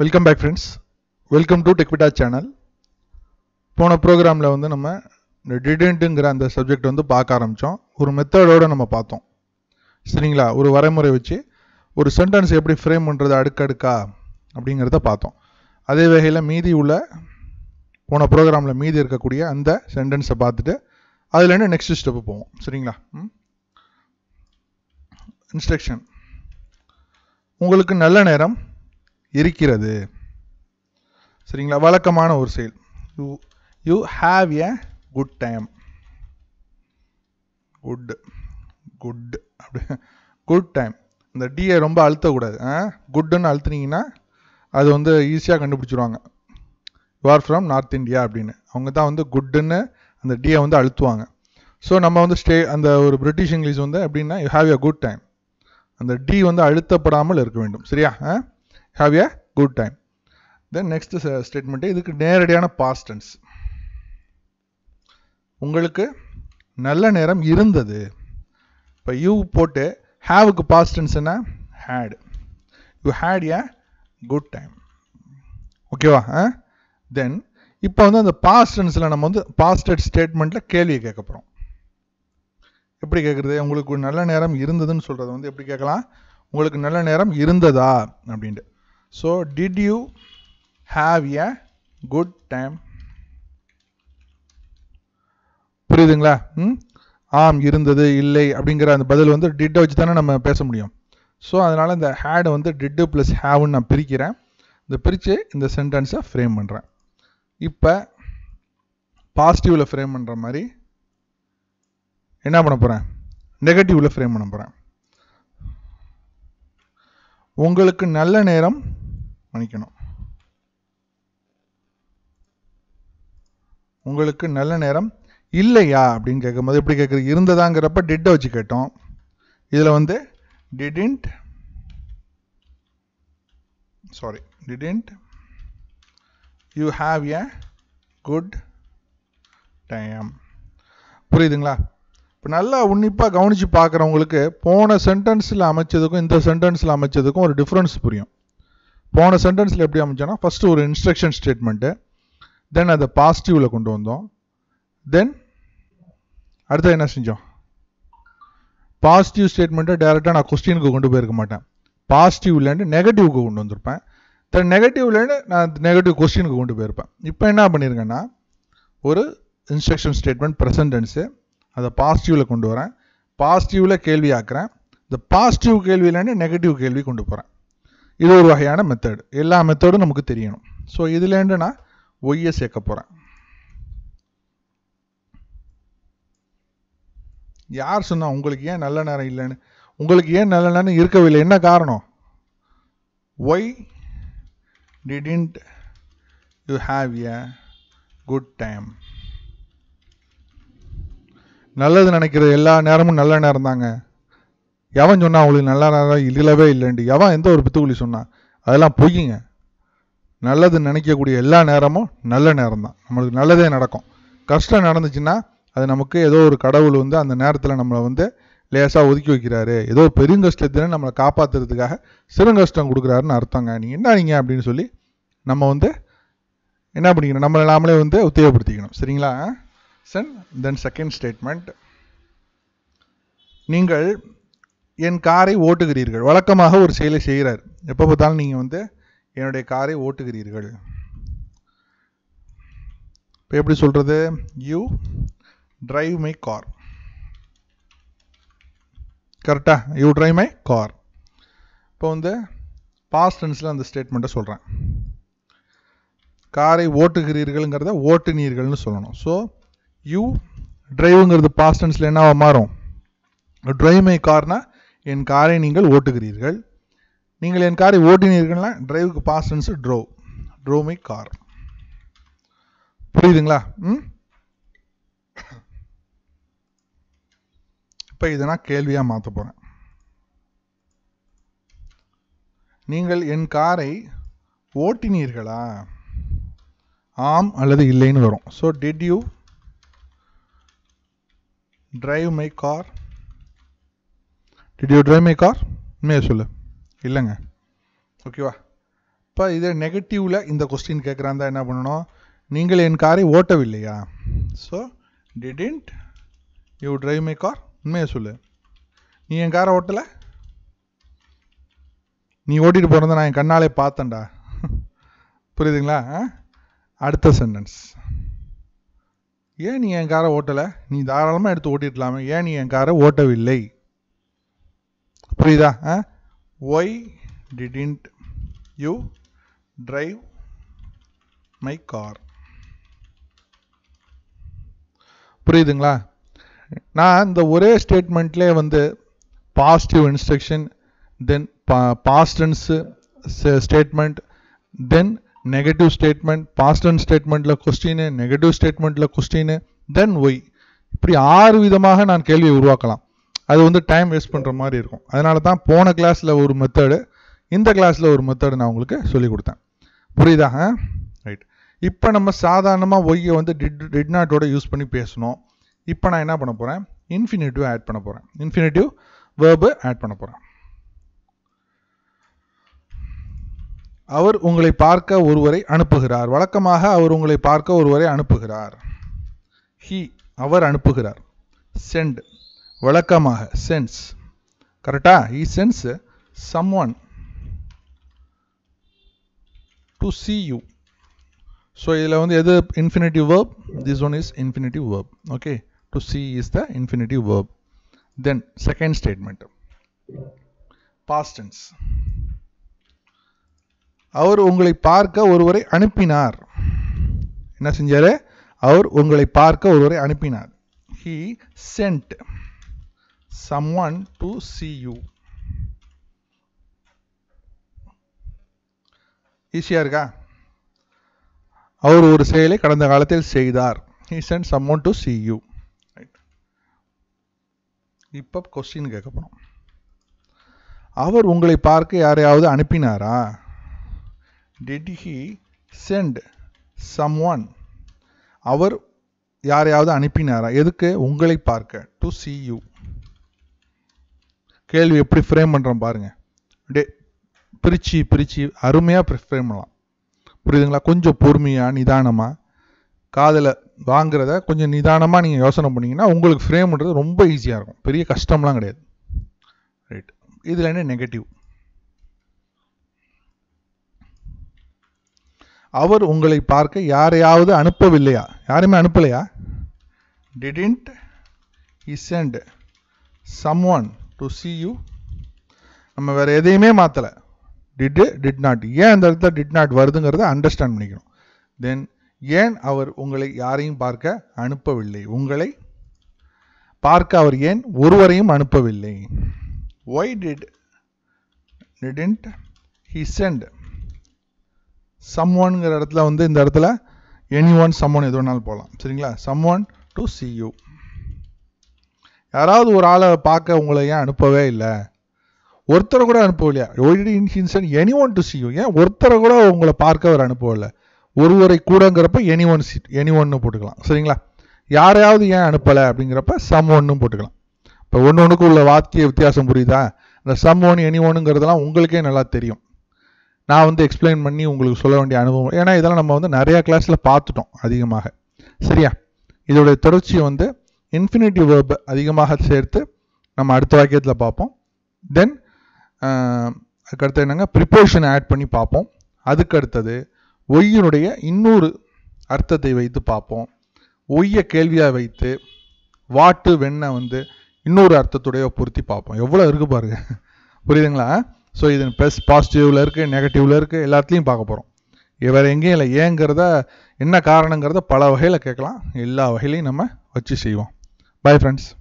Welcome back friends welcome to டெக்விட்டா channel போன ப்ரோக்ராமில் வந்து நம்ம இந்த டிடென்ட்டுங்கிற அந்த சப்ஜெக்ட் வந்து பார்க்க ஆரம்பித்தோம் ஒரு மெத்தடோடு நம்ம பார்த்தோம் சரிங்களா ஒரு வரைமுறை வச்சு ஒரு சென்டென்ஸ் எப்படி ஃப்ரேம் பண்ணுறது அடுக்கடுக்கா அப்படிங்கிறத பார்த்தோம் அதே வகையில் மீதி உள்ள போன ப்ரோக்ராமில் மீதி இருக்கக்கூடிய அந்த சென்டென்ஸை பார்த்துட்டு அதுலேருந்து நெக்ஸ்ட் ஸ்டெப்பு போவோம் சரிங்களா இன்ஸ்ட்ரக்ஷன் உங்களுக்கு நல்ல நேரம் இருக்கிறது சரிங்களா வழக்கமான ஒரு செயல் you you have a good time good good அப்படி குட் டைம் இந்த டியை ரொம்ப அழுத்தக்கூடாது குட்டுன்னு அழுத்துனீங்கன்னா அது வந்து ஈஸியாக கண்டுபிடிச்சிருவாங்க you are from North India அப்படின்னு அவங்க தான் வந்து குட்டுன்னு அந்த டியை வந்து அழுத்துவாங்க ஸோ நம்ம வந்து ஸ்டே அந்த ஒரு பிரிட்டிஷ் இங்கிலீஷ் வந்து எப்படின்னா you have a good time அந்த டி வந்து அழுத்தப்படாமல் இருக்க வேண்டும் சரியா have a good time then next statement இதுக்கு நேரடியான பாஸ்டன்ஸ் உங்களுக்கு நல்ல நேரம் இருந்தது இப்போ யூ போட்டு ஹாவுக்கு என்ன had you had a good time ஓகேவா தென் இப்போ வந்து அந்த பாஸ்டன்ஸில் நம்ம வந்து பாஸ்டட் ஸ்டேட்மெண்ட்டில் கேள்வியை கேட்க போகிறோம் எப்படி கேட்குறது உங்களுக்கு நல்ல நேரம் இருந்ததுன்னு சொல்கிறது வந்து எப்படி கேட்கலாம் உங்களுக்கு நல்ல நேரம் இருந்ததா அப்படின்ட்டு So did you have a good time? புரியுதுங்களா ம் ஆம் இருந்தது இல்லை அப்படிங்கிற அந்த பதில் வந்து டிட்டை வச்சு தானே நம்ம பேச முடியும் ஸோ அதனால் இந்த ஹேடை வந்து டிட்டு ப்ளஸ் ஹேவ்னு நான் பிரிக்கிறேன் இந்த பிரித்து இந்த சென்டென்ஸை ஃப்ரேம் பண்ணுறேன் இப்போ பாசிட்டிவில் ஃப்ரேம் பண்ணுற மாதிரி என்ன பண்ண போகிறேன் நெகட்டிவில் ஃப்ரேம் பண்ண போகிறேன் உங்களுக்கு நல்ல நேரம் மன்னிக்கணும் உங்களுக்கு நல்ல நேரம் இல்லையா அப்படின்னு கேட்கும்போது எப்படி கேட்குறது இருந்ததாங்கிறப்ப டிட்டை வச்சு கேட்டோம் இதில் வந்து didn't sorry didn't you have a good time புரியுதுங்களா இப்போ நல்லா உன்னிப்பாக கவனித்து பார்க்குறவங்களுக்கு போன சென்டென்ஸில் அமைச்சதுக்கும் இந்த சென்டென்ஸில் அமைச்சதுக்கும் ஒரு டிஃப்ரென்ஸ் புரியும் போன சென்டென்ஸில் எப்படி அமைச்சோன்னா ஃபஸ்ட்டு ஒரு இன்ஸ்ட்ரக்ஷன் ஸ்டேட்மெண்ட்டு தென் அதை பாசிட்டிவில் கொண்டு வந்தோம் தென் அடுத்தது என்ன செஞ்சோம் பாசிட்டிவ் ஸ்டேட்மெண்ட்டை டேரெக்டாக நான் கொஸ்டினுக்கு கொண்டு போயிருக்க மாட்டேன் பாசிட்டிவ்லேருந்து நெகட்டிவ்க்கு கொண்டு வந்திருப்பேன் தென் நெகட்டிவ்லேருந்து நான் நெகட்டிவ் கொஸ்டினுக்கு கொண்டு போயிருப்பேன் இப்போ என்ன பண்ணியிருக்கேன்னா ஒரு இன்ஸ்ட்ரக்ஷன் ஸ்டேட்மெண்ட் ப்ரெசன்டென்ஸு அதை பாசிட்டிவில் கொண்டு வரேன் பாசிட்டிவில் கேள்வி ஆக்குறேன் இந்த பாசிட்டிவ் கேள்வியிலேருந்து நெகட்டிவ் கேள்வி கொண்டு போகிறேன் இது ஒரு வகையான மெத்தடு எல்லா மெத்தடும் நமக்கு தெரியணும் ஸோ இதுலேருந்து நான் ஒய்யை சேர்க்க போகிறேன் யார் சொன்னால் உங்களுக்கு ஏன் நல்ல நேரம் இல்லைன்னு உங்களுக்கு ஏன் நல்ல நேரம் இருக்கவில்லை என்ன காரணம் why didn't you have a good time நல்லது நினைக்கிறது எல்லா நேரமும் நல்ல நேரம் தாங்க எவன் சொன்னான் அவங்களுக்கு நல்லா நல்லா இல்லவே இல்லைண்டி எவன் எந்த ஒரு பித்துக்குழி சொன்னான் அதெல்லாம் பொய்யுங்க நல்லது நினைக்கக்கூடிய எல்லா நேரமும் நல்ல நேரம் தான் நம்மளுக்கு நல்லதே நடக்கும் கஷ்டம் நடந்துச்சுன்னா அது நமக்கு ஏதோ ஒரு கடவுள் வந்து அந்த நேரத்தில் நம்மளை வந்து லேசாக ஒதுக்கி வைக்கிறாரு ஏதோ பெருங்கஷ்டத்தில் நம்மளை காப்பாற்றுறதுக்காக சிறுங்கஷ்டம் கொடுக்குறாருன்னு அர்த்தங்க நீங்கள் என்ன நீங்க அப்படின்னு சொல்லி நம்ம வந்து என்ன பண்ணிக்கணும் நம்மளை நாமளே வந்து உத்தேகப்படுத்திக்கணும் சரிங்களா சென் தென் செகண்ட் ஸ்டேட்மெண்ட் நீங்கள் என் காரை ஓட்டுகிறீர்கள் வழக்கமாக ஒரு செயலை செய்கிறார் எப்போ பார்த்தாலும் நீங்கள் வந்து என்னுடைய காரை ஓட்டுகிறீர்கள் இப்போ எப்படி சொல்கிறது யூ டிரைவ் மை கார் கரெக்டாக யூ டிரைவ் மை கார் இப்போ வந்து பாஸ்டன்ஸில் அந்த ஸ்டேட்மெண்ட்டை சொல்கிறேன் காரை ஓட்டுகிறீர்கள்ங்கிறத ஓட்டுனீர்கள்னு சொல்லணும் ஸோ யூ டிரைவுங்கிறது பாஸ்டன்ஸில் என்ன மாறும் ட்ரைவ் மை கார்னால் என் காரை நீங்கள் ஓட்டுகிறீர்கள் நீங்கள் என் காரை ஓட்டினீர்கள்னா டிரைவுக்கு past tense drove drove my car புரியுதுங்களா ம் இப்போ இதை நான் கேள்வியாக மாற்ற போகிறேன் நீங்கள் என் காரை ஓட்டினீர்களா ஆம் அல்லது இல்லைன்னு வரும் so did you drive my car did you drive my car உண்மையை சொல்லு இல்லைங்க ஓகேவா இப்போ இதே நெகட்டிவில் இந்த கொஸ்டின் கேட்குறாந்தா என்ன பண்ணணும் நீங்கள் என் காரை ஓட்டவில்லையா so didn't you drive my car உண்மையை சொல்லு நீ என் காரை ஓட்டலை நீ ஓட்டிகிட்டு போகிறத நான் என் கண்ணாலே பார்த்தேன்டா புரியுதுங்களா அடுத்த சென்டென்ஸ் ஏன் நீ என் காரை ஓட்டலை நீ தாராளமாக எடுத்து ஓட்டிடலாமே ஏன் நீ என் காரை ஓட்டவில்லை புரியுதா why didn't you drive my car புரியுதுங்களா நான் இந்த ஒரே ஸ்டேட்மெண்ட்லேயே வந்து positive instruction then past tense statement then negative statement past tense ஸ்டேட்மெண்ட்டில் கொஸ்டின் நெகட்டிவ் ஸ்டேட்மெண்ட்டில் கொஸ்டின் தென் ஒய் இப்படி ஆறு விதமாக நான் கேள்வியை உருவாக்கலாம் அது வந்து டைம் வேஸ்ட் பண்ணுற மாதிரி இருக்கும் அதனால தான் போன கிளாஸில் ஒரு மெத்தடு இந்த கிளாஸில் ஒரு மெத்தடு நான் உங்களுக்கு சொல்லிக் கொடுத்தேன் புரியுதா ரைட் இப்போ நம்ம சாதாரணமாக ஒய்யை வந்து டிட் டிட் நாட்டோட யூஸ் பண்ணி பேசணும் இப்போ நான் என்ன பண்ண போகிறேன் இன்ஃபினிட்டிவ் ஆட் பண்ண போகிறேன் இன்ஃபினிட்டிவ் வேர்பு ஆட் பண்ண போகிறேன் அவர் உங்களை பார்க்க ஒருவரை அனுப்புகிறார் வழக்கமாக அவர் உங்களை பார்க்க ஒருவரை அனுப்புகிறார் ஹி அவர் அனுப்புகிறார் சென்ட் வழக்கமாக சென்ஸ் கரெக்டா he sends someone to see you so இதில் வந்து எது infinitive verb this one is infinitive verb okay to see is the infinitive verb then second statement past tense அவர் உங்களை பார்க்க ஒருவரை அனுப்பினார் என்ன செஞ்சார் அவர் உங்களை பார்க்க ஒருவரை அனுப்பினார் he sent someone to see you ஈஸியாக இருக்கா அவர் ஒரு செயலை கடந்த காலத்தில் செய்தார் he sent someone to see you இப்போ கொஸ்டின் கேட்க போகிறோம் அவர் உங்களை பார்க்க யாரையாவது அனுப்பினாரா did he sent someone அவர் யாரையாவது அனுப்பினாரா எதுக்கு உங்களை பார்க்க டு சி யூ கேள்வி எப்படி ஃப்ரேம் பண்ணுறோம் பாருங்கள் அப்படியே பிரித்து பிரித்து அருமையாக ஃப்ரேம் பண்ணலாம் புரியுதுங்களா கொஞ்சம் பொறுமையாக நிதானமாக காதில் வாங்குறத கொஞ்சம் நிதானமாக நீங்கள் யோசனை பண்ணிங்கன்னா உங்களுக்கு ஃப்ரேம் பண்ணுறது ரொம்ப ஈஸியாக இருக்கும் பெரிய கஷ்டம்லாம் கிடையாது ரைட் இதில் என்ன நெகட்டிவ் அவர் உங்களை பார்க்க யாரையாவது அனுப்பவில்லையா யாருமே அனுப்பலையா didn't isn't someone to see you நம்ம வேறு எதையுமே மாற்றலை டிட்டு டிட் நாட் ஏன் அந்த இடத்துல டிட் நாட் வருதுங்கிறத அண்டர்ஸ்டாண்ட் பண்ணிக்கணும் தென் ஏன் அவர் உங்களை யாரையும் பார்க்க அனுப்பவில்லை உங்களை பார்க்க அவர் ஏன் ஒருவரையும் அனுப்பவில்லை why did didn't he sent some ஒன்ங்கிற இடத்துல வந்து இந்த இடத்துல எனி ஒன் சம் ஒன் எது வேணாலும் போகலாம் சரிங்களா someone to see you யாராவது ஒரு ஆளை பார்க்க உங்களை ஏன் அனுப்பவே இல்லை ஒருத்தரை கூட அனுப்பவில்லையா ஒய்டி இன்ஹின்சன் எனி ஒன் டு சியூ ஏன் ஒருத்தரை கூட உங்களை பார்க்க அவர் அனுப்பவில்ல ஒருவரை கூடங்கிறப்ப எனி ஒன் சீட் எனி ஒன்னு போட்டுக்கலாம் சரிங்களா யாரையாவது ஏன் அனுப்பலை அப்படிங்கிறப்ப சம் ஒன்றும் போட்டுக்கலாம் இப்போ ஒன்று ஒன்றுக்கு உள்ள வாக்கிய வித்தியாசம் புரியுதா இந்த சம் ஒன் எனி ஒன்னுங்கிறதுலாம் உங்களுக்கே நல்லா தெரியும் நான் வந்து எக்ஸ்பிளைன் பண்ணி உங்களுக்கு சொல்ல வேண்டிய அனுபவம் ஏன்னா இதெல்லாம் நம்ம வந்து நிறையா கிளாஸில் பார்த்துட்டோம் அதிகமாக சரியா இதோடைய தொடர்ச்சியை வந்து இன்ஃபினிட்டிவ் வேர்பு அதிகமாக சேர்த்து நம்ம அடுத்த வாக்கியத்தில் பார்ப்போம் தென் அதுக்கடுத்து என்னங்க ப்ரிப்போஷன் ஆட் பண்ணி பார்ப்போம் அதுக்கு அடுத்தது ஒய்யினுடைய இன்னொரு அர்த்தத்தை வைத்து பார்ப்போம் ஒய்யை கேள்வியாக வைத்து வாட்டு வெண்ணை வந்து இன்னொரு அர்த்தத்துடைய பொருத்தி பார்ப்போம் எவ்வளோ இருக்குது பாருங்க புரியுதுங்களா ஸோ இது ப்ளஸ் பாசிட்டிவில் இருக்குது நெகட்டிவில் இருக்குது எல்லாத்துலேயும் பார்க்க போகிறோம் வேறு எங்கேயும் இல்லை ஏங்கிறத என்ன காரணங்கிறத பல வகையில் கேட்கலாம் எல்லா வகையிலையும் நம்ம வச்சு செய்வோம் Bye friends.